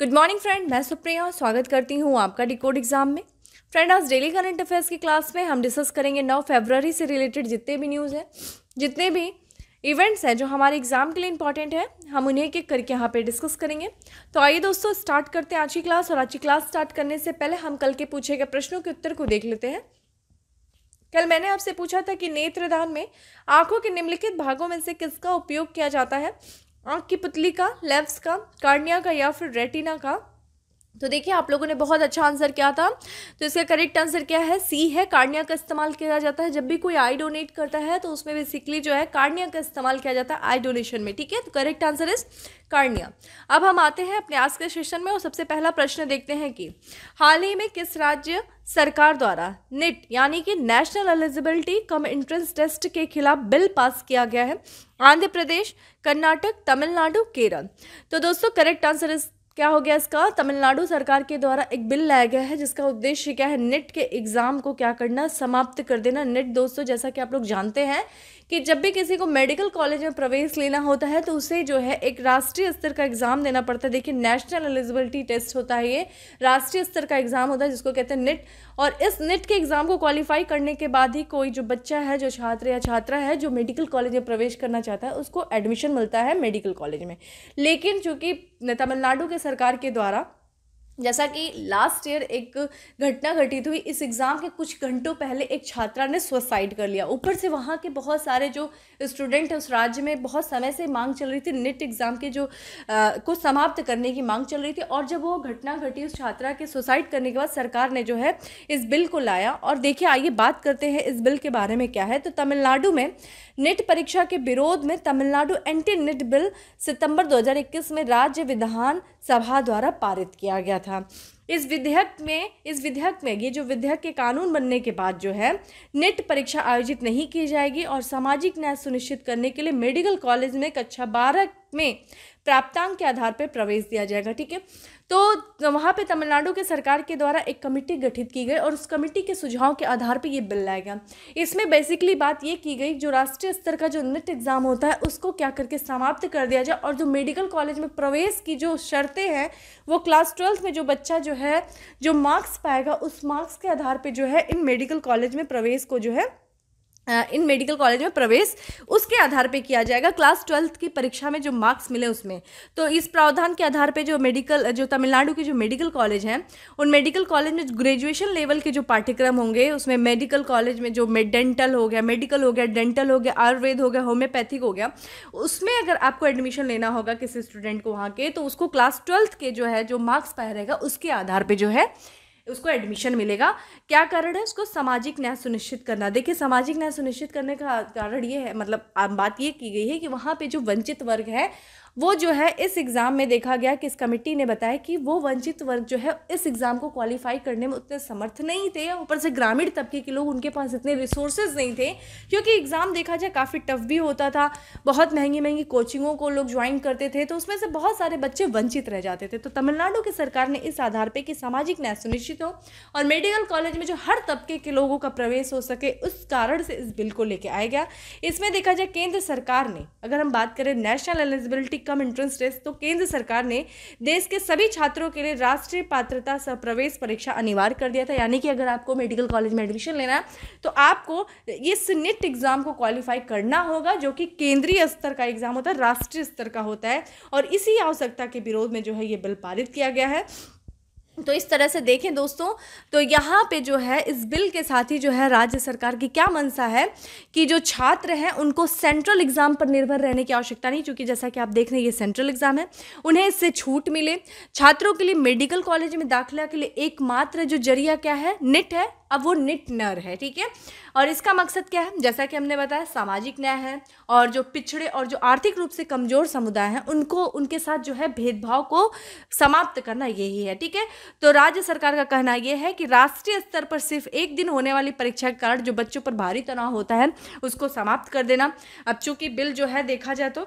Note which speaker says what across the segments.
Speaker 1: good morning friend मैं सुप्रिया स्वागत करती हूँ आपका डिकोड एग्जाम में फ्रेंड आज डेली करंट अफेयर्स की क्लास में हम डिस्कस करेंगे नौ फरवरी से रिलेटेड जितने भी न्यूज़ हैं जितने भी इवेंट्स हैं जो हमारे एग्ज़ाम के लिए इंपॉर्टेंट है हम उन्हें एक एक करके यहाँ पे डिस्कस करेंगे तो आइए दोस्तों स्टार्ट करते हैं आज की क्लास और आज की क्लास स्टार्ट करने से पहले हम कल के पूछे गए प्रश्नों के उत्तर को देख लेते हैं कल मैंने आपसे पूछा था कि नेत्रदान में आंखों के निम्नलिखित भागों में से किसका उपयोग किया जाता है आँख की पुतली का लेफ्स का कार्निया का या फिर रेटिना का तो देखिए आप लोगों ने बहुत अच्छा आंसर किया था तो इसका करेक्ट आंसर क्या है सी है कार्निया का इस्तेमाल किया जाता है जब भी कोई आई डोनेट करता है तो उसमें बेसिकली जो है कार्निया का इस्तेमाल किया जाता है आई डोनेशन में ठीक है तो करेक्ट आंसर इज कार्निया अब हम आते हैं अपने आज के सेशन में और सबसे पहला प्रश्न देखते हैं कि हाल ही में किस राज्य सरकार द्वारा नेट यानी कि national eligibility cum entrance test के खिलाफ बिल पास किया गया है आंध्र प्रदेश कर्नाटक तमिलनाडु केरल तो दोस्तों करेक्ट आंसर इज क्या हो गया इसका तमिलनाडु सरकार के द्वारा एक बिल लाया गया है जिसका उद्देश्य क्या है नेट के एग्ज़ाम को क्या करना समाप्त कर देना नेट दोस्तों जैसा कि आप लोग जानते हैं कि जब भी किसी को मेडिकल कॉलेज में प्रवेश लेना होता है तो उसे जो है एक राष्ट्रीय स्तर का एग्ज़ाम देना पड़ता है देखिए नेशनल एलिजिबिलिटी टेस्ट होता है ये राष्ट्रीय स्तर का एग्ज़ाम होता है जिसको कहते हैं नेट और इस नेट के एग्ज़ाम को क्वालिफाई करने के बाद ही कोई जो बच्चा है जो छात्र या छात्रा है जो मेडिकल कॉलेज में प्रवेश करना चाहता है उसको एडमिशन मिलता है मेडिकल कॉलेज में लेकिन चूंकि तमिलनाडु के सरकार के द्वारा जैसा कि लास्ट ईयर एक घटना घटित हुई इस एग्ज़ाम के कुछ घंटों पहले एक छात्रा ने सुसाइड कर लिया ऊपर से वहाँ के बहुत सारे जो स्टूडेंट हैं उस राज्य में बहुत समय से मांग चल रही थी नेट एग्ज़ाम के जो आ, को समाप्त करने की मांग चल रही थी और जब वो घटना घटी उस छात्रा के सुसाइड करने के बाद सरकार ने जो है इस बिल को लाया और देखिए आइए बात करते हैं इस बिल के बारे में क्या है तो तमिलनाडु में नेट परीक्षा के विरोध में तमिलनाडु एंटी नेट बिल सितंबर 2021 में राज्य विधान सभा द्वारा पारित किया गया था इस विधेयक में इस विधेयक में ये जो विधेयक के कानून बनने के बाद जो है नेट परीक्षा आयोजित नहीं की जाएगी और सामाजिक न्याय सुनिश्चित करने के लिए मेडिकल कॉलेज में कक्षा बारह में प्राप्तांक के आधार पर प्रवेश दिया जाएगा ठीक है तो वहाँ पे तमिलनाडु के सरकार के द्वारा एक कमेटी गठित की गई और उस कमेटी के सुझाव के आधार पे ये बिल लाया गया इसमें बेसिकली बात ये की गई जो राष्ट्रीय स्तर का जो नेट एग्ज़ाम होता है उसको क्या करके समाप्त कर दिया जाए और जो मेडिकल कॉलेज में प्रवेश की जो शर्तें हैं वो क्लास ट्वेल्थ में जो बच्चा जो है जो मार्क्स पाएगा उस मार्क्स के आधार पर जो है इन मेडिकल कॉलेज में प्रवेश को जो है इन मेडिकल कॉलेज में प्रवेश उसके आधार पे किया जाएगा क्लास ट्वेल्थ की परीक्षा में जो मार्क्स मिले उसमें तो इस प्रावधान के आधार पे जो मेडिकल जो तमिलनाडु के जो मेडिकल कॉलेज हैं उन मेडिकल कॉलेज में ग्रेजुएशन लेवल के जो पाठ्यक्रम होंगे उसमें मेडिकल कॉलेज में जो डेंटल हो गया मेडिकल हो गया डेंटल हो गया आयुर्वेद हो गया होम्योपैथिक हो गया उसमें अगर आपको एडमिशन लेना होगा किसी स्टूडेंट को वहाँ के तो उसको क्लास ट्वेल्थ के जो है जो मार्क्स पाया रहेगा उसके आधार पर जो है उसको एडमिशन मिलेगा क्या कारण है उसको सामाजिक न्याय सुनिश्चित करना देखिए सामाजिक न्याय सुनिश्चित करने का कारण ये है मतलब बात ये की गई है कि वहाँ पे जो वंचित वर्ग है वो जो है इस एग्ज़ाम में देखा गया कि इस कमेटी ने बताया कि वो वंचित वर्ग जो है इस एग्ज़ाम को क्वालिफाई करने में उतने समर्थ नहीं थे ऊपर से ग्रामीण तबके के लोग उनके पास इतने रिसोर्सेज नहीं थे क्योंकि एग्ज़ाम देखा जाए काफ़ी टफ भी होता था बहुत महंगी महंगी कोचिंगों को लोग ज्वाइन करते थे तो उसमें से बहुत सारे बच्चे वंचित रह जाते थे तो तमिलनाडु की सरकार ने इस आधार पर कि सामाजिक न्याय सुनिश्चित हो और मेडिकल कॉलेज में जो हर तबके के लोगों का प्रवेश हो सके उस कारण से इस बिल को लेकर आया गया इसमें देखा जाए केंद्र सरकार ने अगर हम बात करें national eligibility cum entrance test तो केंद्र सरकार ने देश के सभी छात्रों के लिए राष्ट्रीय पात्रता सह प्रवेश परीक्षा अनिवार्य कर दिया था यानी कि अगर आपको मेडिकल कॉलेज में एडमिशन लेना है तो आपको इस नेट एग्ज़ाम को क्वालिफाई करना होगा जो कि केंद्रीय स्तर का एग्ज़ाम होता है राष्ट्रीय स्तर का होता है और इसी आवश्यकता के विरोध में जो है ये बिल पारित किया गया है तो इस तरह से देखें दोस्तों तो यहाँ पे जो है इस बिल के साथ ही जो है राज्य सरकार की क्या मंशा है कि जो छात्र हैं उनको सेंट्रल एग्ज़ाम पर निर्भर रहने की आवश्यकता नहीं क्योंकि जैसा कि आप देख रहे हैं ये सेंट्रल एग्ज़ाम है उन्हें इससे छूट मिले छात्रों के लिए मेडिकल कॉलेज में दाखिला के लिए एकमात्र जो जरिया क्या है निट है अब वो निट नर है ठीक है और इसका मकसद क्या है जैसा कि हमने बताया सामाजिक न्याय है और जो पिछड़े और जो आर्थिक रूप से कमज़ोर समुदाय हैं उनको उनके साथ जो है भेदभाव को समाप्त करना यही है ठीक है तो राज्य सरकार का कहना यह है कि राष्ट्रीय स्तर पर सिर्फ एक दिन होने वाली परीक्षा के कारण जो बच्चों पर भारी तनाव होता है उसको समाप्त कर देना अब चूंकि बिल जो है देखा जाए तो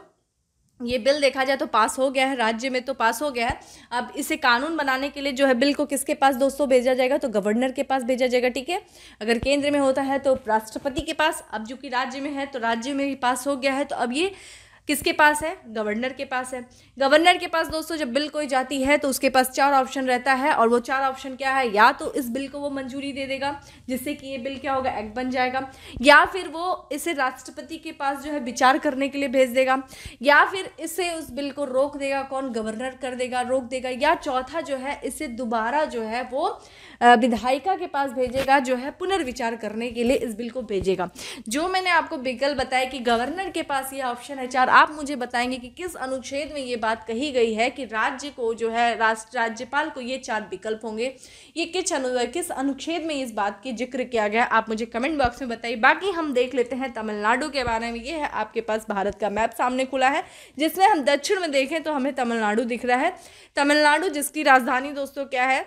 Speaker 1: ये बिल देखा जाए तो पास हो गया है राज्य में तो पास हो गया है अब इसे कानून बनाने के लिए जो है बिल को किसके पास दोस्तों भेजा जाएगा तो गवर्नर के पास भेजा जाएगा ठीक है अगर केंद्र में होता है तो राष्ट्रपति के पास अब जो कि राज्य में है तो राज्य में भी पास हो गया है तो अब ये किसके पास है गवर्नर के पास है गवर्नर के पास दोस्तों जब बिल कोई जाती है तो उसके पास चार ऑप्शन रहता है और वो चार ऑप्शन क्या है या तो इस बिल को वो मंजूरी दे देगा जिससे कि ये बिल क्या होगा एक्ट बन जाएगा या फिर वो इसे राष्ट्रपति के पास जो है विचार करने के लिए भेज देगा या फिर इसे उस बिल को रोक देगा कौन गवर्नर कर देगा रोक देगा या चौथा जो है इसे दोबारा जो है वो विधायिका के पास भेजेगा जो है पुनर्विचार करने के लिए इस बिल को भेजेगा जो मैंने आपको विकल्प बताया कि गवर्नर के पास ये ऑप्शन है चार आप मुझे बताएंगे कि किस अनुच्छेद में ये बात कही गई है कि राज्य को जो है राष्ट्र राज्यपाल को ये चार विकल्प होंगे ये किस अनु किस अनुच्छेद में इस बात की जिक्र किया गया आप मुझे कमेंट बॉक्स में बताइए बाकी हम देख लेते हैं तमिलनाडु के बारे में ये है आपके पास भारत का मैप सामने खुला है जिसमें हम दक्षिण में देखें तो हमें तमिलनाडु दिख रहा है तमिलनाडु जिसकी राजधानी दोस्तों क्या है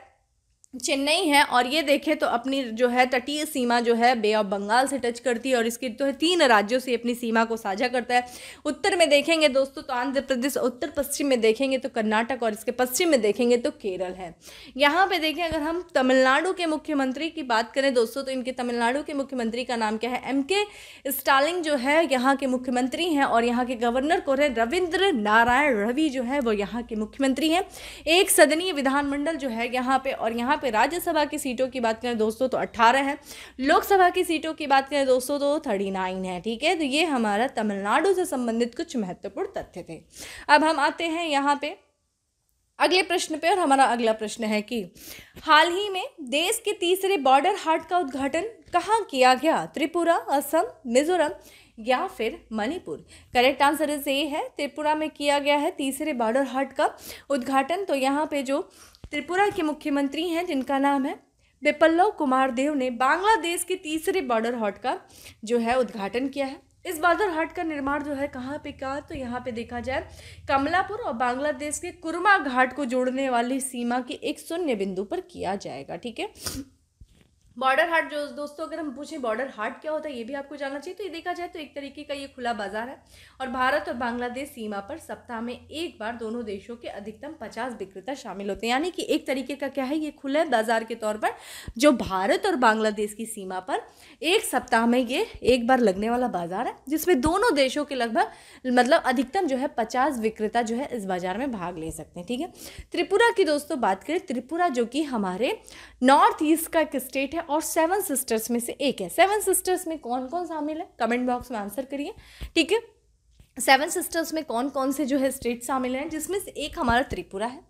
Speaker 1: चेन्नई है और ये देखें तो अपनी जो है तटीय सीमा जो है बे ऑफ बंगाल से टच करती है और इसकी तो तीन राज्यों से अपनी सीमा को साझा करता है उत्तर में देखेंगे दोस्तों तो आंध्र प्रदेश उत्तर पश्चिम में देखेंगे तो कर्नाटक और इसके पश्चिम में देखेंगे तो केरल है यहाँ पे देखें अगर हम तमिलनाडु के मुख्यमंत्री की बात करें दोस्तों तो इनके तमिलनाडु के मुख्यमंत्री का नाम क्या है एम के स्टालिंग जो है यहाँ के मुख्यमंत्री हैं और यहाँ के गवर्नर को है रविंद्र नारायण रवि जो है वो यहाँ के मुख्यमंत्री हैं एक सदनीय विधानमंडल जो है यहाँ पर और यहाँ यहाँ पे राज्यसभा की सीटों की बात करें दोस्तों तो 18 है लोकसभा की सीटों की बात करें दोस्तों तो 39 है ठीक है तो ये हमारा तमिलनाडु से संबंधित कुछ महत्वपूर्ण तथ्य थे अब हम आते हैं यहाँ पे अगले प्रश्न पे और हमारा अगला प्रश्न है कि हाल ही में देश के तीसरे बॉर्डर हाट का उद्घाटन कहाँ किया गया त्रिपुरा असम मिजोरम या फिर Manipur correct answer is A है त्रिपुरा में किया गया है तीसरे बॉर्डर हाट का उद्घाटन तो यहाँ पे जो त्रिपुरा के मुख्यमंत्री हैं जिनका नाम है बेपल्लव कुमार देव ने बांग्लादेश के तीसरे बॉर्डर हॉट का जो है उद्घाटन किया है इस बॉर्डर हॉट का निर्माण जो है कहाँ पे का तो यहाँ पे देखा जाए कमलापुर और बांग्लादेश के कुरमा घाट को जोड़ने वाली सीमा के एक शून्य बिंदु पर किया जाएगा ठीक है बॉर्डर हाट जो दोस्तों अगर हम पूछें बॉर्डर हाट क्या होता है ये भी आपको जानना चाहिए तो ये देखा जाए तो एक तरीके का ये खुला बाजार है और भारत और बांग्लादेश सीमा पर सप्ताह में एक बार दोनों देशों के अधिकतम पचास विक्रेता शामिल होते हैं यानी कि एक तरीके का क्या है ये खुला बाजार के तौर पर जो भारत और बांग्लादेश की सीमा पर एक सप्ताह में ये एक बार लगने वाला बाजार है जिसमें दोनों देशों के लगभग मतलब अधिकतम जो है पचास विक्रेता जो है इस बाजार में भाग ले सकते हैं ठीक है त्रिपुरा की दोस्तों बात करें त्रिपुरा जो कि हमारे नॉर्थ ईस्ट का एक स्टेट है और सेवन सिस्टर्स में से एक है सेवन सिस्टर्स में कौन कौन शामिल है कमेंट बॉक्स में आंसर करिए ठीक है सेवन सिस्टर्स में कौन कौन से जो है स्टेट शामिल हैं जिसमें से एक हमारा त्रिपुरा है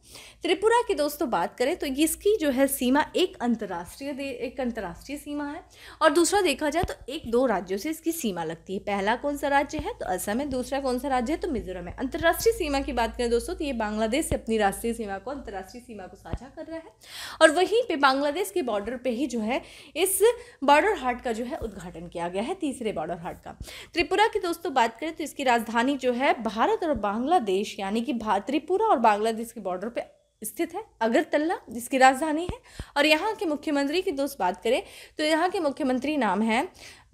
Speaker 1: त्रिपुरा की दोस्तों बात करें तो इसकी जो है सीमा एक अंतर्राष्ट्रीय एक अंतर्राष्ट्रीय सीमा है और दूसरा देखा जाए तो एक दो राज्यों से इसकी सीमा लगती है पहला कौन सा राज्य है तो असम है दूसरा कौन सा राज्य है तो मिजोरम है अंतर्राष्ट्रीय सीमा की बात करें दोस्तों तो ये बांग्लादेश से अपनी राष्ट्रीय सीमा को अंतर्राष्ट्रीय सीमा को साझा कर रहा है और वहीं पर बांग्लादेश के बॉर्डर पर ही जो है इस बॉर्डर हाट का जो है उद्घाटन किया गया है तीसरे बॉर्डर हाट का त्रिपुरा की दोस्तों बात करें तो इसकी राजधानी जो है भारत और बांग्लादेश यानी कि त्रिपुरा और बांग्लादेश के बॉर्डर पर स्थित है अगरतला जिसकी राजधानी है और यहाँ के मुख्यमंत्री की दोस्त बात करें तो यहाँ के मुख्यमंत्री नाम है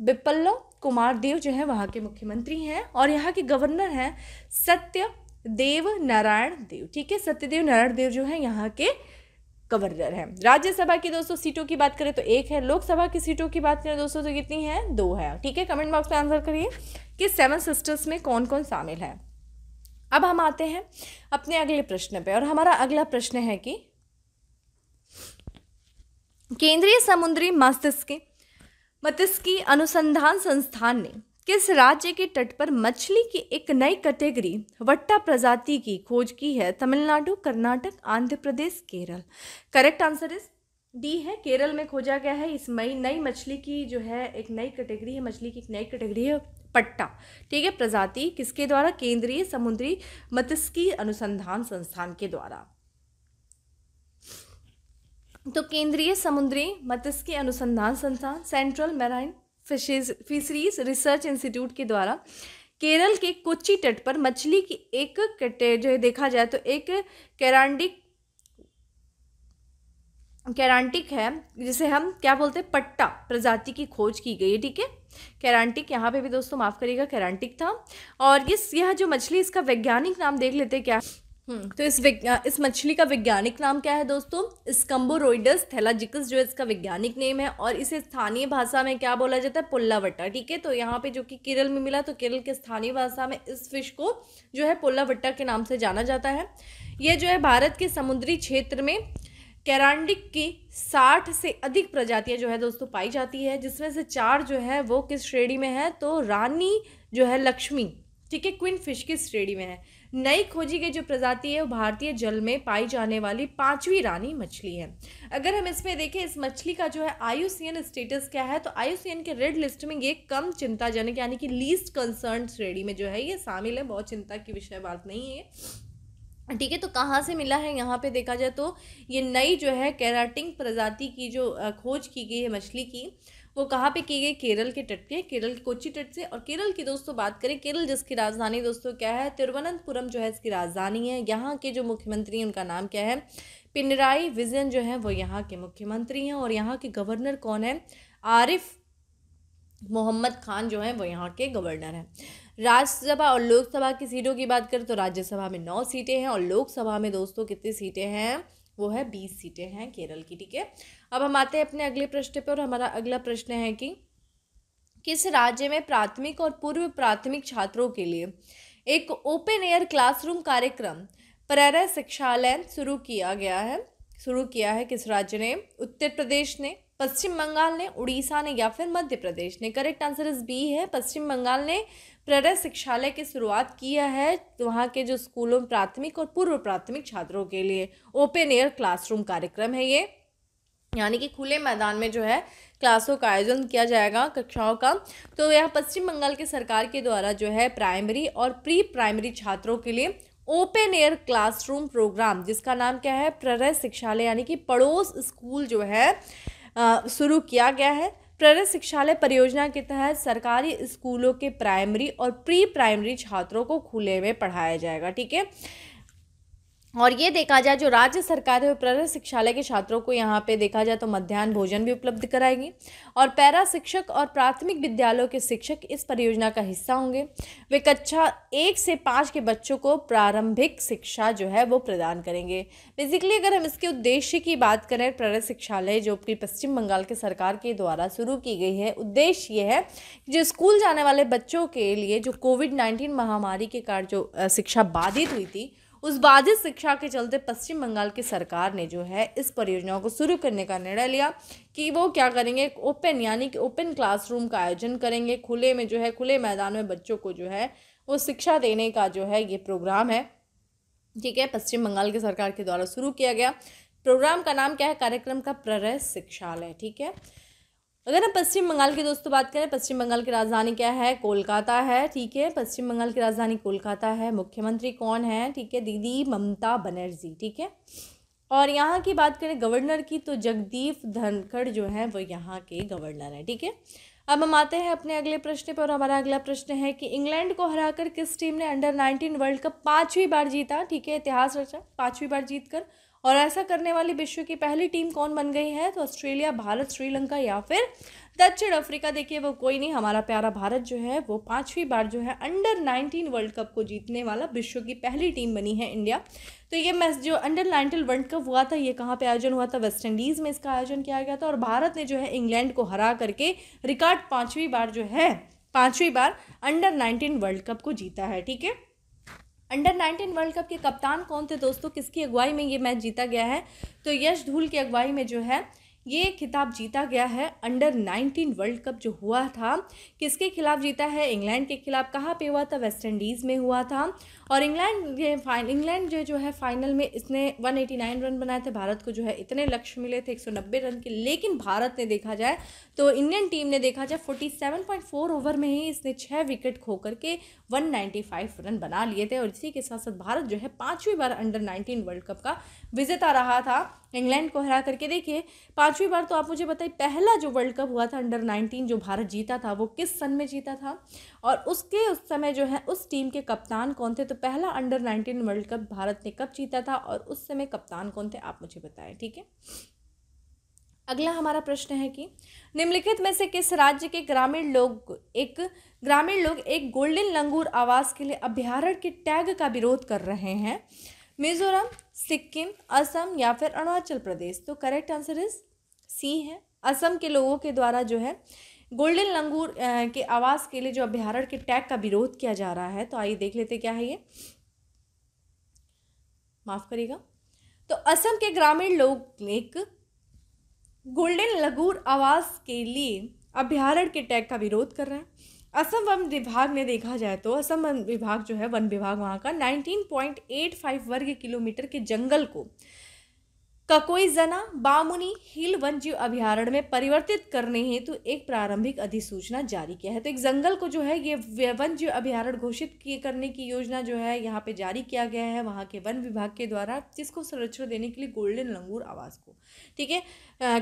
Speaker 1: बिपल्लो कुमार देव जो है वहाँ के मुख्यमंत्री हैं और यहाँ के गवर्नर हैं सत्य देव नारायण देव ठीक है सत्यदेव नारायण देव जो है यहाँ के गवर्नर हैं राज्यसभा की दोस्तों सीटों की बात करें तो एक है लोकसभा की सीटों की बात करें दोस्तों तो कितनी है दो है ठीक है कमेंट बॉक्स में आंसर करिए कि सेवन सिस्टर्स में कौन कौन शामिल है अब हम आते हैं अपने अगले प्रश्न पे और हमारा अगला प्रश्न है कि केंद्रीय समुद्री मस्तिष्क मत्स्की अनुसंधान संस्थान ने किस राज्य के तट पर मछली की एक नई कैटेगरी वट्टा प्रजाति की खोज की है Tamil Nadu Karnataka Andhra Pradesh Kerala correct answer is D है केरल में खोजा गया है इस नई मछली की जो है एक नई कैटेगरी है मछली की एक नई कैटेगरी है पट्टा ठीक है प्रजाति किसके द्वारा केंद्रीय समुद्री मत्स्यी अनुसंधान संस्थान के द्वारा तो केंद्रीय समुद्री मत्स्यी अनुसंधान संस्थान central marine fishes fisheries research institute के द्वारा केरल के कोच्चि तट पर मछली की एक कटे जो है देखा जाए तो एक कैरांडिक कैरांटिक है जिसे हम क्या बोलते हैं पट्टा प्रजाति की खोज की गई है ठीक है कैरांटिक यहाँ पे भी दोस्तों माफ़ करिएगा कैरांटिक था और इस यह जो मछली इसका वैज्ञानिक नाम देख लेते क्या हम्म, तो इस इस मछली का वैज्ञानिक नाम क्या है दोस्तों स्कम्बोरोइडस थैलाजिकस जो इसका वैज्ञानिक नेम है और इसे स्थानीय भाषा में क्या बोला जाता है पुल्लावट्टा ठीक है तो यहाँ पे जो कि केरल में मिला तो केरल के स्थानीय भाषा में इस फिश को जो है पुल्लावट्टा के नाम से जाना जाता है यह जो है भारत के समुद्री क्षेत्र में कैरांडिक की साठ से अधिक प्रजातियां जो है दोस्तों पाई जाती है जिसमें से चार जो है वो किस श्रेणी में है तो रानी जो है लक्ष्मी ठीक है क्विन फिश की श्रेणी में है नई खोजी गई जो प्रजाति है वो भारतीय जल में पाई जाने वाली पांचवी रानी मछली है अगर हम इसमें देखें इस मछली का जो है आयु स्टेटस क्या है तो आयु के रेड लिस्ट में ये कम चिंताजनक यानी कि लीस्ट कंसर्न श्रेणी में जो है ये शामिल है बहुत चिंता की विषय बात नहीं है ठीक है तो कहाँ से मिला है यहाँ पे देखा जाए तो ये नई जो है कैराटिंग प्रजाति की जो खोज की गई है मछली की वो कहाँ पे की गई केरल के तट पे केरल के कोची तट से और केरल की दोस्तों बात करें केरल जिसकी राजधानी दोस्तों क्या है तिरुवनंतपुरम जो है इसकी राजधानी है यहाँ के जो मुख्यमंत्री हैं उनका नाम क्या है पिनराई विजन जो है वो यहाँ के मुख्यमंत्री हैं और यहाँ के गवर्नर कौन है आरिफ मोहम्मद खान जो है वो यहाँ के गवर्नर हैं राज्यसभा और लोकसभा की सीटों की बात करें तो राज्यसभा में नौ सीटें हैं और लोकसभा में दोस्तों कितनी सीटें हैं वो है बीस सीटें हैं केरल की ठीक है अब हम आते हैं अपने अगले प्रश्न पर और हमारा अगला प्रश्न है कि किस राज्य में प्राथमिक और पूर्व प्राथमिक छात्रों के लिए एक ओपन एयर क्लासरूम कार्यक्रम प्रेरय शिक्षालय शुरू किया गया है शुरू किया है किस राज्य ने उत्तर प्रदेश ने पश्चिम बंगाल ने उड़ीसा ने या फिर मध्य प्रदेश ने करेक्ट आंसर इस बी है पश्चिम बंगाल ने प्रर शिक्षालय की शुरुआत किया है वहाँ के जो स्कूलों में प्राथमिक और पूर्व प्राथमिक छात्रों के लिए ओपन एयर क्लासरूम कार्यक्रम है ये यानी कि खुले मैदान में जो है क्लासों का आयोजन किया जाएगा कक्षाओं का तो यह पश्चिम बंगाल की सरकार के द्वारा जो है प्राइमरी और प्री प्राइमरी छात्रों के लिए ओपन एयर क्लासरूम प्रोग्राम जिसका नाम क्या है प्ररय शिक्षालय यानी कि पड़ोस स्कूल जो है शुरू किया गया है प्रेरित शिक्षालय परियोजना के तहत सरकारी स्कूलों के प्राइमरी और प्री प्राइमरी छात्रों को खुले में पढ़ाया जाएगा ठीक है और ये देखा जाए जो राज्य सरकार है वो प्रेरक शिक्षालय के छात्रों को यहाँ पे देखा जाए तो मध्यान्ह भोजन भी उपलब्ध कराएगी और पैरा शिक्षक और प्राथमिक विद्यालयों के शिक्षक इस परियोजना का हिस्सा होंगे वे कक्षा एक से पाँच के बच्चों को प्रारंभिक शिक्षा जो है वो प्रदान करेंगे बेसिकली अगर हम इसके उद्देश्य की बात करें प्रेरक शिक्षालय जो कि पश्चिम बंगाल के सरकार के द्वारा शुरू की गई है उद्देश्य ये है जो स्कूल जाने वाले बच्चों के लिए जो कोविड नाइन्टीन महामारी के कारण जो शिक्षा बाधित हुई थी उस बाधित शिक्षा के चलते पश्चिम बंगाल की सरकार ने जो है इस परियोजना को शुरू करने का निर्णय लिया कि वो क्या करेंगे ओपन यानी कि ओपन क्लासरूम का आयोजन करेंगे खुले में जो है खुले मैदान में बच्चों को जो है वो शिक्षा देने का जो है ये प्रोग्राम है ठीक है पश्चिम बंगाल की सरकार के द्वारा शुरू किया गया प्रोग्राम का नाम क्या है कार्यक्रम का प्ररय शिक्षालय ठीक है अगर हम पश्चिम बंगाल की दोस्तों तो बात करें पश्चिम बंगाल की राजधानी क्या है कोलकाता है ठीक है पश्चिम बंगाल की राजधानी कोलकाता है मुख्यमंत्री कौन है ठीक है दीदी ममता बनर्जी ठीक है और यहाँ की बात करें गवर्नर की तो जगदीप धनखड़ जो है वो यहाँ के गवर्नर हैं ठीक है अब हम आते हैं अपने अगले प्रश्न पर हमारा अगला प्रश्न है कि इंग्लैंड को हराकर किस टीम ने अंडर नाइनटीन वर्ल्ड कप पाँचवीं बार जीता ठीक है इतिहास रचा पाँचवीं बार जीत कर और ऐसा करने वाली विश्व की पहली टीम कौन बन गई है तो ऑस्ट्रेलिया भारत श्रीलंका या फिर दक्षिण अफ्रीका देखिए वो कोई नहीं हमारा प्यारा भारत जो है वो पाँचवीं बार जो है अंडर नाइनटीन वर्ल्ड कप को जीतने वाला विश्व की पहली टीम बनी है इंडिया तो ये मैच जो अंडर नाइनटीन वर्ल्ड कप हुआ था ये कहाँ पे आयोजन हुआ था वेस्ट इंडीज़ में इसका आयोजन किया गया था और भारत ने जो है इंग्लैंड को हरा करके रिकॉर्ड पाँचवीं बार जो है पाँचवीं बार अंडर नाइनटीन वर्ल्ड कप को जीता है ठीक है अंडर 19 वर्ल्ड कप के कप्तान कौन थे दोस्तों किसकी अगुवाई में ये मैच जीता गया है तो यश धूल की अगुवाई में जो है ये खिताब जीता गया है अंडर 19 वर्ल्ड कप जो हुआ था किसके खिलाफ जीता है इंग्लैंड के खिलाफ कहाँ पे हुआ था वेस्ट इंडीज़ में हुआ था और इंग्लैंड ये फाइन इंग्लैंड जो जो है फाइनल में इसने 189 रन बनाए थे भारत को जो है इतने लक्ष्य मिले थे 190 रन के लेकिन भारत ने देखा जाए तो इंडियन टीम ने देखा जाए 47.4 ओवर में ही इसने छः विकेट खो करके 195 रन बना लिए थे और इसी के साथ साथ भारत जो है पाँचवीं बार अंडर नाइनटीन वर्ल्ड कप का विजेता रहा था इंग्लैंड को हरा करके देखिए पाँचवीं बार तो आप मुझे बताइए पहला जो वर्ल्ड कप हुआ था अंडर नाइनटीन जो भारत जीता था वो किस सन में जीता था और उसके उस समय जो है उस टीम के कप्तान कौन थे तो पहला under nineteen world cup Bharat ने कब जीता था और उस समय कप्तान कौन थे आप मुझे बताएं ठीक है अगला हमारा प्रश्न है कि निम्नलिखित में से किस राज्य के ग्रामीण लोग एक ग्रामीण लोग एक गोल्डन लंगूर आवास के लिए अभ्यारण्य के टैग का विरोध कर रहे हैं मिजोरम सिक्किम असम या फिर अरुणाचल प्रदेश तो करेक्ट आंसर इज सी है असम के लोगों के द्वारा जो है गोल्डन लंगूर के आवास के लिए जो अभ्यारण्य के टैग का विरोध किया जा रहा है तो आइए देख लेते क्या है ये माफ़ करिएगा तो असम के ग्रामीण लोग एक गोल्डन लंगूर आवास के लिए अभ्यारण्य के टैग का विरोध कर रहे हैं असम वन विभाग ने देखा जाए तो असम वन विभाग जो है वन विभाग वहाँ का नाइनटीन पॉइंट एट फाइव वर्ग किलोमीटर के जंगल को ककोई जना बामुनी हिल वन जीव अभ्यारण्य में परिवर्तित करने हेतु एक प्रारंभिक अधिसूचना जारी किया है तो एक जंगल को जो है ये वन जीव अभ्यारण्य घोषित किए करने की योजना जो है यहाँ पे जारी किया गया है वहाँ के वन विभाग के द्वारा जिसको संरक्षण देने के लिए गोल्डन लंगूर आवास को ठीक है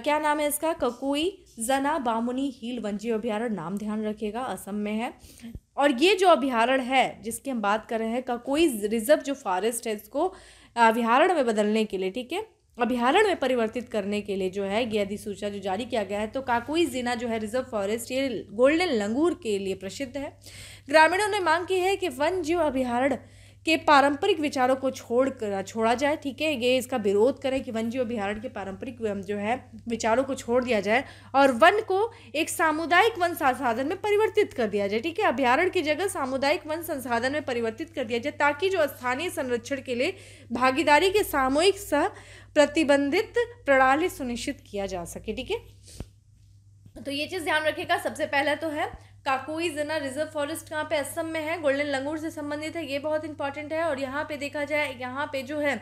Speaker 1: क्या नाम है इसका ककोई जना बामुनी हिल वन जीव अभ्यारण्य नाम ध्यान रखेगा असम में है और ये जो अभ्यारण्य है जिसकी हम बात कर रहे हैं ककोई रिजर्व जो फॉरेस्ट है इसको अभ्यारण्य में बदलने के लिए ठीक है अभ्यारण में परिवर्तित करने के लिए जो है ये अधिसूचना जो जारी किया गया है तो काकुई जिला जो है रिजर्व फॉरेस्ट ये गोल्डन लंगूर के लिए प्रसिद्ध है ग्रामीणों ने मांग की है कि वन जीव अभ्यारण के पारंपरिक विचारों को छोड़ कर छोड़ा जाए ठीक है ये इसका विरोध करें कि वन जीव अभिहारण के पारंपरिक जो है विचारों को छोड़ दिया जाए और वन को एक सामुदायिक वन संसाधन में परिवर्तित कर दिया जाए ठीक है अभ्यारण की जगह सामुदायिक वन संसाधन में परिवर्तित कर दिया जाए ताकि जो स्थानीय संरक्षण के लिए भागीदारी के सामूहिक सह प्रतिबंधित प्रणाली सुनिश्चित किया जा सके ठीक है तो ये चीज़ ध्यान रखिएगा सबसे पहला तो है काकोई जना रिजर्व फॉरेस्ट कहाँ पे असम में है गोल्डन लंगूर से संबंधित है ये बहुत इंपॉर्टेंट है और यहाँ पे देखा जाए यहाँ पे जो है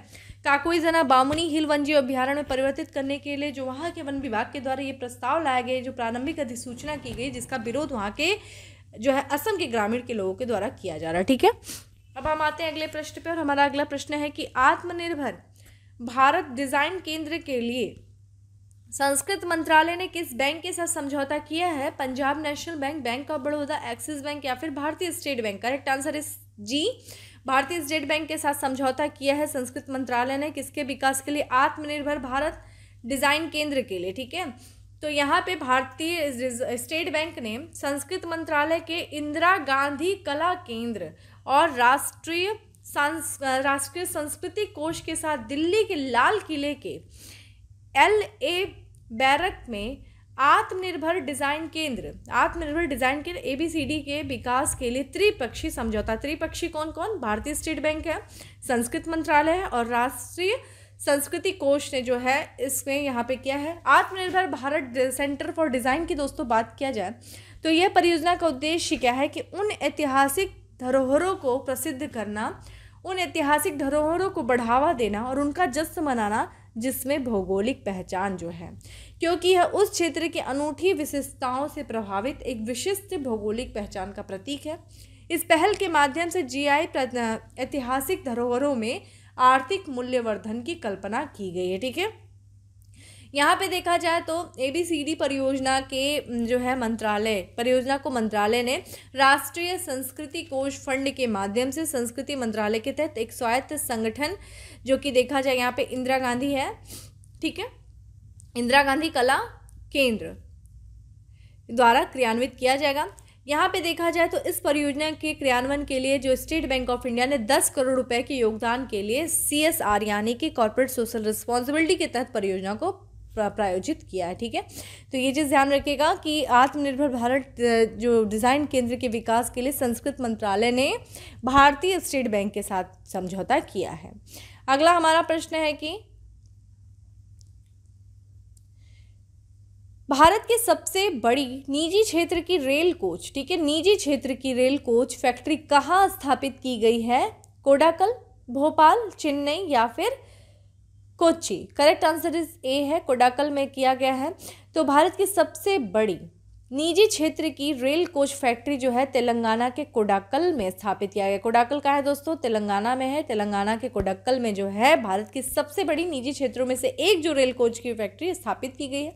Speaker 1: काकोई जना बामुनी हिल वन जीव अभ्यारण्य में परिवर्तित करने के लिए जो वहाँ के वन विभाग के द्वारा ये प्रस्ताव लाया गया जो प्रारंभिक अधिसूचना की गई जिसका विरोध वहाँ के जो है असम के ग्रामीण के लोगों के द्वारा किया जा रहा है ठीक है अब हम आते हैं अगले प्रश्न पे और हमारा अगला प्रश्न है कि आत्मनिर्भर भारत डिज़ाइन केंद्र के लिए संस्कृत मंत्रालय ने किस बैंक के साथ समझौता किया है Punjab national bank bank of Baroda axis bank या फिर भारतीय स्टेट बैंक करेक्ट आंसर इस जी भारतीय स्टेट बैंक के साथ समझौता किया है संस्कृत मंत्रालय ने किसके विकास के लिए आत्मनिर्भर भारत डिजाइन केंद्र के लिए ठीक है तो यहाँ पे भारतीय स्टेट बैंक ने संस्कृत मंत्रालय के इंदिरा गांधी कला केंद्र और राष्ट्रीय राष्ट्रीय संस्कृति कोष के साथ दिल्ली के लाल किले के एल ए बैरक में आत्मनिर्भर डिज़ाइन केंद्र आत्मनिर्भर डिज़ाइन केंद्र एबीसीडी के विकास के लिए त्रिपक्षीय समझौता त्रिपक्षीय कौन कौन भारतीय स्टेट बैंक है संस्कृत मंत्रालय है और राष्ट्रीय संस्कृति कोष ने जो है इसमें यहाँ पे किया है आत्मनिर्भर भारत सेंटर फॉर डिज़ाइन की दोस्तों बात किया जाए तो यह परियोजना का उद्देश्य क्या है कि उन ऐतिहासिक धरोहरों को प्रसिद्ध करना उन ऐतिहासिक धरोहरों को बढ़ावा देना और उनका जश्न मनाना जिसमें भौगोलिक पहचान जो है क्योंकि यह उस क्षेत्र की अनूठी विशेषताओं से प्रभावित एक विशिष्ट भौगोलिक पहचान का प्रतीक है इस पहल के माध्यम से जीआई ऐतिहासिक धरोहरों में आर्थिक मूल्यवर्धन की कल्पना की गई है ठीक है यहाँ पे देखा जाए तो ए बी सी डी परियोजना के जो है मंत्रालय परियोजना को मंत्रालय ने राष्ट्रीय संस्कृति कोष फंड के माध्यम से संस्कृति मंत्रालय के तहत एक स्वायत्त संगठन जो कि देखा जाए यहाँ पे इंदिरा गांधी है ठीक है इंदिरा गांधी कला केंद्र द्वारा क्रियान्वित किया जाएगा यहाँ पे देखा जाए तो इस परियोजना के क्रियान्वयन के लिए जो स्टेट बैंक ऑफ इंडिया ने 10 करोड़ रुपए के योगदान के लिए सी एस आर यानी कि कॉरपोरेट सोशल रिस्पॉन्सिबिलिटी के तहत परियोजना को प्रायोजित किया है ठीक है तो ये चीज़ ध्यान रखिएगा कि आत्मनिर्भर भारत जो डिज़ाइन केंद्र के विकास के लिए संस्कृत मंत्रालय ने भारतीय स्टेट बैंक के साथ समझौता किया है अगला हमारा प्रश्न है कि भारत की सबसे बड़ी निजी क्षेत्र की रेल कोच ठीक है निजी क्षेत्र की रेल कोच फैक्ट्री कहाँ स्थापित की गई है कोडाकल भोपाल चेन्नई या फिर Kochi correct answer is A है कोडाकल में किया गया है तो भारत की सबसे बड़ी निजी क्षेत्र की रेल कोच फैक्ट्री जो है तेलंगाना के कोडाकल में स्थापित किया गया कोडाकल का है दोस्तों तेलंगाना में है तेलंगाना के कोडाकल में जो है भारत की सबसे बड़ी निजी क्षेत्रों में से एक जो रेल कोच की फैक्ट्री स्थापित की गई है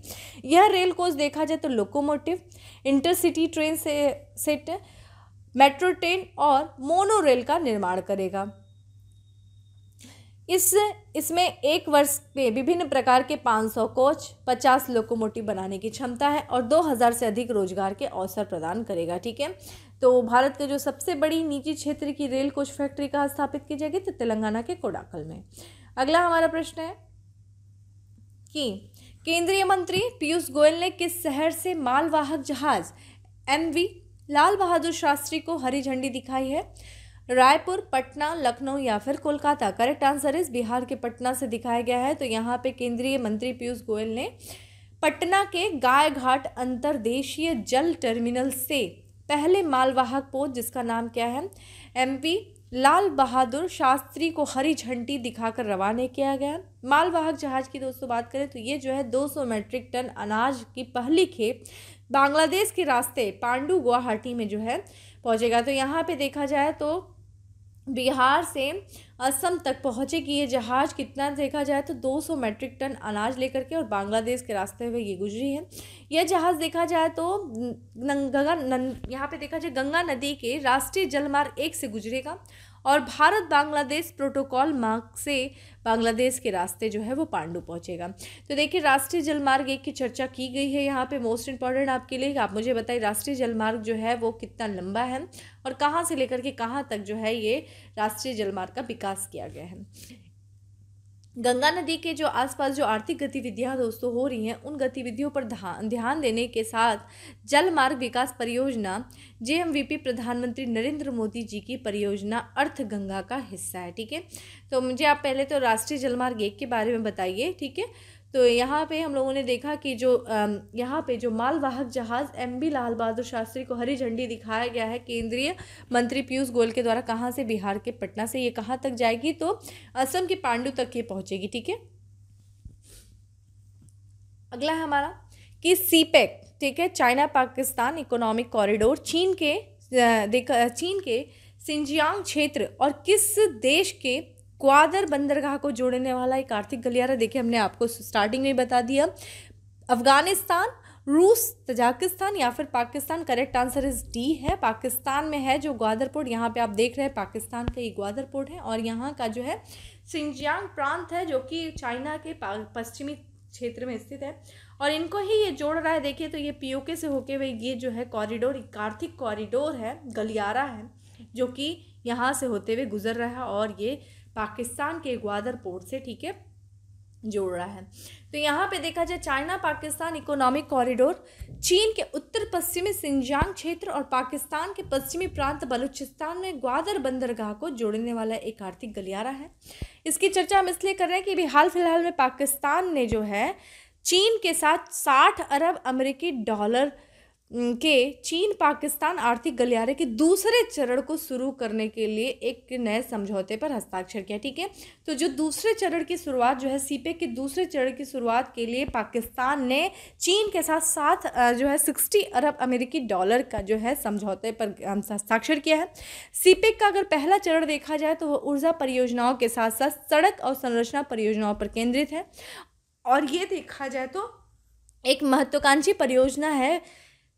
Speaker 1: यह रेल कोच देखा जाए तो लोकोमोटिव इंटरसिटी ट्रेन से सेट मेट्रो ट्रेन और मोनो रेल का निर्माण करेगा इस इसमें एक वर्ष में विभिन्न प्रकार के 500 कोच 50 लोकोमोटिव बनाने की क्षमता है और 2000 से अधिक रोजगार के अवसर प्रदान करेगा ठीक है तो भारत के जो सबसे बड़ी निजी क्षेत्र की रेल कोच फैक्ट्री कहाँ स्थापित की जाएगी तो तेलंगाना के कोडाकल में अगला हमारा प्रश्न है कि केंद्रीय मंत्री पीयूष गोयल ने किस शहर से मालवाहक जहाज एम लाल बहादुर शास्त्री को हरी झंडी दिखाई है रायपुर पटना लखनऊ या फिर कोलकाता करेक्ट आंसर इस बिहार के पटना से दिखाया गया है तो यहाँ पे केंद्रीय मंत्री पीयूष गोयल ने पटना के गाय घाट अंतर्देशीय जल टर्मिनल से पहले मालवाहक पोत जिसका नाम क्या है एमपी लाल बहादुर शास्त्री को हरी झंडी दिखाकर रवाना किया गया मालवाहक जहाज की दोस्तों बात करें तो ये जो है 200 मैट्रिक टन अनाज की पहली खेप बांग्लादेश के रास्ते पांडू गुवाहाटी में जो है पहुंचेगा तो यहाँ पे देखा जाए तो बिहार से असम तक पहुँचे कि ये जहाज़ कितना देखा जाए तो 200 मैट्रिक टन अनाज लेकर के और बांग्लादेश के रास्ते हुए ये गुजरी है यह जहाज़ देखा जाए तो गंगा यहाँ पे देखा जाए गंगा नदी के राष्ट्रीय जलमार्ग एक से गुजरेगा और भारत बांग्लादेश प्रोटोकॉल मार्ग से बांग्लादेश के रास्ते जो है वो पांडु पहुंचेगा तो देखिए राष्ट्रीय जलमार्ग एक की चर्चा की गई है यहाँ पे मोस्ट इंपॉर्टेंट आपके लिए आप मुझे बताइए राष्ट्रीय जलमार्ग जो है वो कितना लंबा है और कहाँ से लेकर के कहाँ तक जो है ये राष्ट्रीय जलमार्ग का विकास किया गया है गंगा नदी के जो आसपास जो आर्थिक गतिविधियां दोस्तों हो रही हैं उन गतिविधियों पर ध्यान देने के साथ जल मार्ग विकास परियोजना जेएमवीपी प्रधानमंत्री नरेंद्र मोदी जी की परियोजना अर्थ गंगा का हिस्सा है ठीक है तो मुझे आप पहले तो राष्ट्रीय जलमार्ग एक के बारे में बताइए ठीक है तो यहाँ पे हम लोगों ने देखा कि जो यहाँ पे जो मालवाहक जहाज़ एम बी लाल बहादुर शास्त्री को हरी झंडी दिखाया गया है केंद्रीय मंत्री पीयूष गोयल के द्वारा कहाँ से बिहार के पटना से ये कहाँ तक जाएगी तो असम के पांडु तक ये पहुँचेगी ठीक है अगला है हमारा कि सीपेक e ठीक है चाइना पाकिस्तान इकोनॉमिक कॉरिडोर चीन के देख चीन के सिंजियांग क्षेत्र और किस देश के ग्वादर बंदरगाह को जोड़ने वाला एक आर्थिक गलियारा देखिए हमने आपको स्टार्टिंग में बता दिया अफगानिस्तान रूस तजाकिस्तान या फिर Pakistan correct answer is D है पाकिस्तान में है जो ग्वादर पोर्ट यहाँ पे आप देख रहे हैं पाकिस्तान का ये ग्वादर पोर्ट है और यहाँ का जो है सिंजियांग प्रांत है जो कि चाइना के पश्चिमी क्षेत्र में स्थित है और इनको ही ये जोड़ रहा है देखिए तो ये पीओके से होके हुए ये जो है कॉरिडोर एक आर्थिक कॉरिडोर है गलियारा है जो कि यहाँ से होते हुए गुजर रहा है और ये पाकिस्तान के ग्वादर पोर्ट से ठीक है जोड़ रहा है तो यहाँ पे देखा जाए चाइना पाकिस्तान इकोनॉमिक कॉरिडोर चीन के उत्तर पश्चिमी सिंजांग क्षेत्र और पाकिस्तान के पश्चिमी प्रांत बलूचिस्तान में ग्वादर बंदरगाह को जोड़ने वाला एक आर्थिक गलियारा है इसकी चर्चा हम इसलिए कर रहे हैं कि अभी हाल फिलहाल में पाकिस्तान ने जो है चीन के साथ साठ अरब अमरीकी डॉलर के चीन पाकिस्तान आर्थिक गलियारे के दूसरे चरण को शुरू करने के लिए एक नए समझौते पर हस्ताक्षर किया ठीक है तो जो दूसरे चरण की शुरुआत जो है सीपे के दूसरे चरण की शुरुआत के लिए पाकिस्तान ने चीन के साथ साथ जो है सिक्सटी अरब अमेरिकी डॉलर का जो है समझौते पर हस्ताक्षर किया है सीपेक का अगर पहला चरण देखा जाए तो वह ऊर्जा परियोजनाओं के साथ साथ सड़क और संरचना परियोजनाओं पर केंद्रित है और ये देखा जाए तो एक महत्वाकांक्षी परियोजना है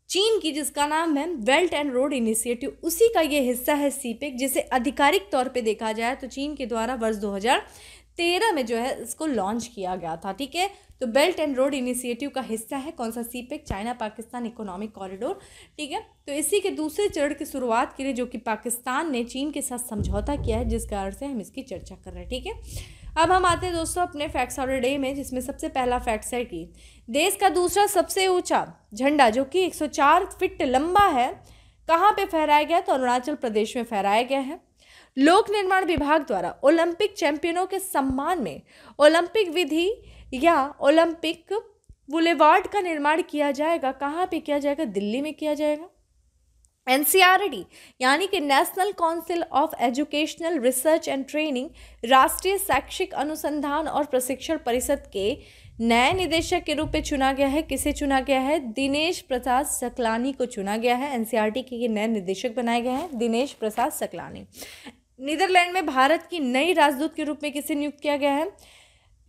Speaker 1: चीन की जिसका नाम है बेल्ट एंड रोड इनिशिएटिव उसी का ये हिस्सा है सीपेक जिसे आधिकारिक तौर पे देखा जाए तो चीन के द्वारा वर्ष 2013 में जो है इसको लॉन्च किया गया था ठीक है तो बेल्ट एंड रोड इनिशिएटिव का हिस्सा है कौन सा CPEC China Pakistan economic corridor ठीक है तो इसी के दूसरे चरण की शुरुआत के लिए जो कि पाकिस्तान ने चीन के साथ समझौता किया है जिस कारण से हम इसकी चर्चा कर रहे हैं ठीक है अब हम आते हैं दोस्तों अपने फैक्ट्स द डे में जिसमें सबसे पहला फैक्ट्स है कि देश का दूसरा सबसे ऊंचा झंडा जो कि 104 फीट लंबा है कहाँ पे फहराया गया तो अरुणाचल प्रदेश में फहराया गया है लोक निर्माण विभाग द्वारा ओलंपिक चैंपियनों के सम्मान में ओलंपिक विधि या ओलंपिक बुलेवार्ड का निर्माण किया जाएगा कहाँ पे किया जाएगा दिल्ली में किया जाएगा एन यानी कि national council of educational research and training राष्ट्रीय शैक्षिक अनुसंधान और प्रशिक्षण परिषद के नए निदेशक के रूप में चुना गया है किसे चुना गया है दिनेश प्रसाद सकलानी को चुना गया है एनसीईआरटी के ये नए निदेशक बनाए गए हैं दिनेश प्रसाद सकलानी नीदरलैंड में भारत की नई राजदूत के रूप में किसे नियुक्त किया गया है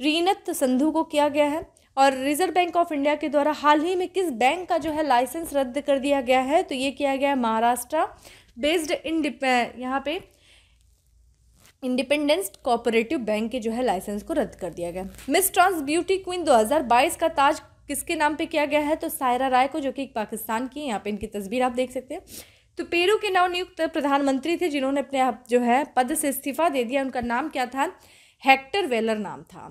Speaker 1: रीनत संधू को किया गया है और रिजर्व बैंक ऑफ इंडिया के द्वारा हाल ही में किस बैंक का जो है लाइसेंस रद्द कर दिया गया है तो ये किया गया है महाराष्ट्र बेस्ड इन यहाँ पे इंडिपेंडेंस कोऑपरेटिव बैंक के जो है लाइसेंस को रद्द कर दिया गया मिस ट्रांस ब्यूटी क्वीन 2022 का ताज किसके नाम पे किया गया है तो सायरा राय को जो कि पाकिस्तान की यहाँ पे इनकी तस्वीर आप देख सकते हैं तो पेरू के नवनियुक्त प्रधानमंत्री थे जिन्होंने अपने आप जो है पद से इस्तीफा दे दिया उनका नाम क्या था हेक्टर वेलर नाम था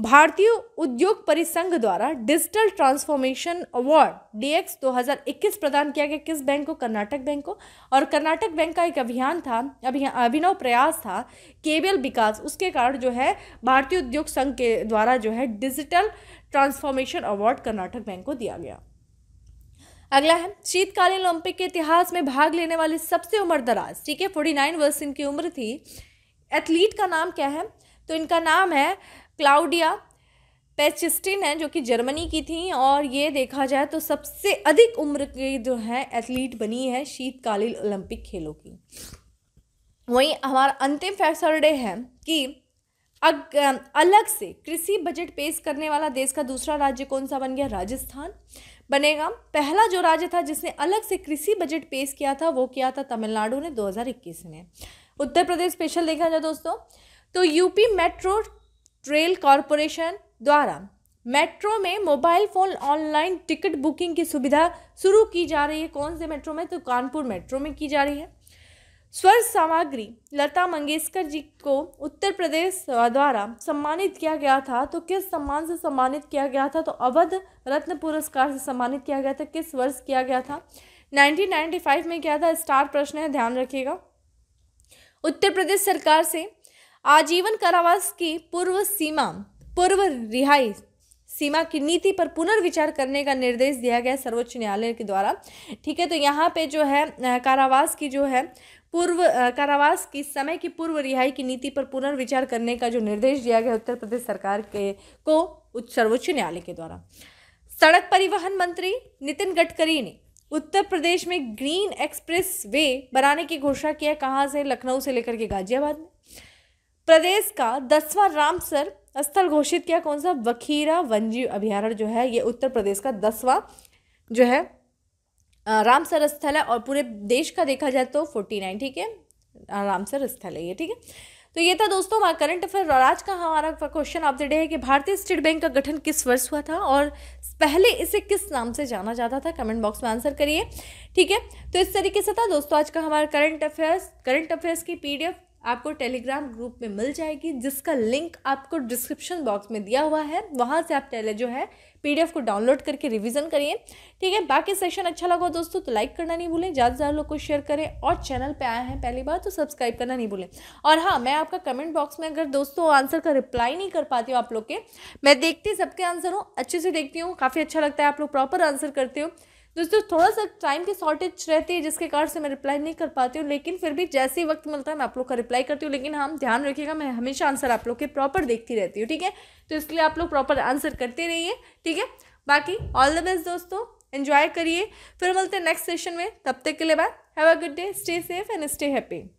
Speaker 1: भारतीय उद्योग परिसंघ द्वारा डिजिटल ट्रांसफॉर्मेशन अवार्ड डीएक्स 2021 प्रदान किया गया किस बैंक को कर्नाटक बैंक को और कर्नाटक बैंक का एक अभियान था अभियान अभिनव प्रयास था केबल विकास उसके कारण जो है भारतीय उद्योग संघ के द्वारा जो है digital transformation award Karnataka bank को दिया गया अगला है शीतकालीन ओलंपिक के इतिहास में भाग लेने वाले सबसे उम्र दराज ठीक है फोर्टी नाइन वर्ष इनकी उम्र थी एथलीट का नाम क्या है तो इनका नाम है क्लाउडिया पेचिस्टिन है जो कि जर्मनी की थी और ये देखा जाए तो सबसे अधिक उम्र की जो है एथलीट बनी है शीतकालीन ओलंपिक खेलों की वहीं हमारा अंतिम फैसले है कि अग, अलग से कृषि बजट पेश करने वाला देश का दूसरा राज्य कौन सा बन गया राजस्थान बनेगा पहला जो राज्य था जिसने अलग से कृषि बजट पेश किया था वो किया था तमिलनाडु ने 2021 में उत्तर प्रदेश स्पेशल देखा जाए दोस्तों तो यूपी मेट्रो ट्रेल कॉरपोरेशन द्वारा मेट्रो में mobile phone online ticket booking की सुविधा शुरू की जा रही है कौन से मेट्रो में तो कानपुर मेट्रो में की जा रही है स्वर सामग्री लता मंगेशकर जी को उत्तर प्रदेश द्वारा सम्मानित किया गया था तो किस सम्मान से सम्मानित किया गया था तो अवध रत्न पुरस्कार से सम्मानित किया गया था किस वर्ष किया गया था 1995 में किया था स्टार प्रश्न है ध्यान रखिएगा उत्तर प्रदेश सरकार से आजीवन कारावास की पूर्व सीमा पूर्व रिहाई सीमा की नीति पर पुनर्विचार करने का निर्देश दिया गया सर्वोच्च न्यायालय के द्वारा ठीक है तो यहाँ पे जो है कारावास की जो है पूर्व कारावास की समय की पूर्व रिहाई की नीति पर पुनर्विचार करने का जो निर्देश दिया गया उत्तर प्रदेश सरकार के को उच्च सर्वोच्च न्यायालय के द्वारा सड़क परिवहन मंत्री नितिन गडकरी ने उत्तर प्रदेश में ग्रीन एक्सप्रेस वे बनाने की घोषणा किया कहाँ से लखनऊ से लेकर के गाजियाबाद में प्रदेश का दसवां रामसर स्थल घोषित किया कौन सा वखीरा वन्य अभ्यारण्य जो है ये उत्तर प्रदेश का दसवां जो है रामसर स्थल है और पूरे देश का देखा जाए तो फोर्टी नाइन ठीक है रामसर स्थल है ये ठीक है तो ये था दोस्तों हमारा करंट अफेयर और आज का हमारा क्वेश्चन ऑफ द डे है कि भारतीय स्टेट बैंक का गठन किस वर्ष हुआ था और पहले इसे किस नाम से जाना जाता था कमेंट बॉक्स में आंसर करिए ठीक है तो इस तरीके से था दोस्तों आज का हमारा करंट अफेयर्स करंट अफेयर्स की पीडीएफ आपको टेलीग्राम ग्रुप में मिल जाएगी जिसका लिंक आपको डिस्क्रिप्शन बॉक्स में दिया हुआ है वहाँ से आप टेले जो है पीडीएफ को डाउनलोड करके रिवीजन करिए ठीक है बाकी सेशन अच्छा लगा दोस्तों तो लाइक करना नहीं भूलें ज़्यादा से ज़्यादा लोग को शेयर करें और चैनल पे आए हैं पहली बार तो सब्सक्राइब करना नहीं भूलें और हाँ मैं आपका कमेंट बॉक्स में अगर दोस्तों आंसर का रिप्लाई नहीं कर पाती हूँ आप लोग के मैं देखती सबके आंसर हूँ अच्छे से देखती हूँ काफ़ी अच्छा लगता है आप लोग प्रॉपर आंसर करते हो दोस्तों थोड़ा सा टाइम की शॉर्टेज रहती है जिसके कारण से मैं रिप्लाई नहीं कर पाती हूँ लेकिन फिर भी जैसे ही वक्त मिलता है मैं आप लोग का रिप्लाई करती हूँ लेकिन हम हाँ, ध्यान रखिएगा मैं हमेशा आंसर आप लोग के प्रॉपर देखती रहती हूँ ठीक है तो इसलिए आप लोग प्रॉपर आंसर करते रहिए ठीक है बाकी ऑल द बेस्ट दोस्तों एन्जॉय करिए फिर मिलते हैं नेक्स्ट सेशन में तब तक के लिए bye have a good day stay safe and stay happy